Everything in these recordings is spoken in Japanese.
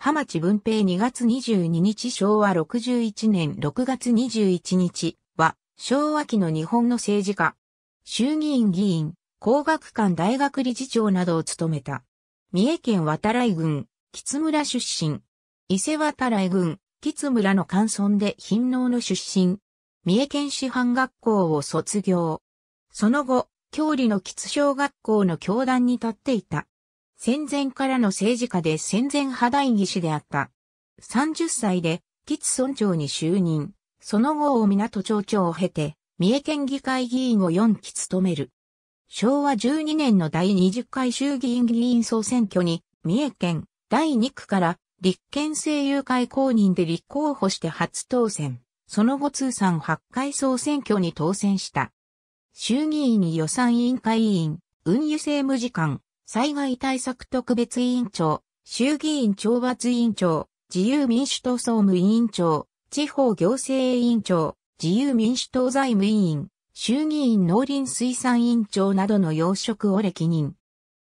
浜地文平2月22日昭和61年6月21日は昭和期の日本の政治家、衆議院議員、工学館大学理事長などを務めた。三重県渡来郡、吉村出身。伊勢渡来郡、吉村の乾村で貧農の出身。三重県師範学校を卒業。その後、郷里の吉小学校の教団に立っていた。戦前からの政治家で戦前派大義士であった。30歳で、吉村長に就任。その後、大港町長を経て、三重県議会議員を4期務める。昭和12年の第20回衆議院議員総選挙に、三重県第2区から立憲政友会公認で立候補して初当選。その後通算8回総選挙に当選した。衆議院予算委員会委員、運輸政務次官、災害対策特別委員長、衆議院懲罰委員長、自由民主党総務委員長、地方行政委員長、自由民主党財務委員、衆議院農林水産委員長などの要職を歴任。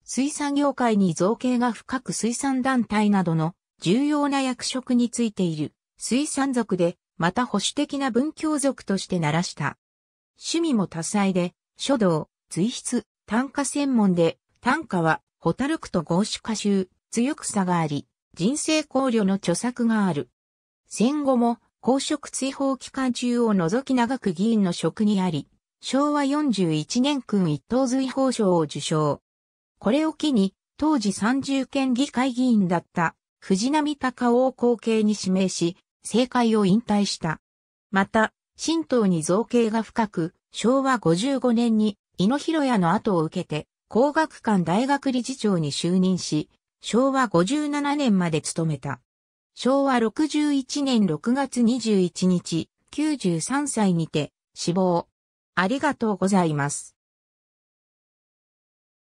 水産業界に造形が深く水産団体などの重要な役職についている水産族で、また保守的な文教族として鳴らした。趣味も多彩で、書道、随筆、短歌専門で短歌は、ホタルクと合酒歌集、強く差があり、人生考慮の著作がある。戦後も、公職追放期間中を除き長く議員の職にあり、昭和41年君一等随法賞を受賞。これを機に、当時30県議会議員だった藤波隆夫を後継に指名し、政界を引退した。また、新党に造形が深く、昭和55年に、井野博也の後を受けて、工学館大学理事長に就任し、昭和57年まで務めた。昭和61年6月21日、93歳にて死亡。ありがとうございます。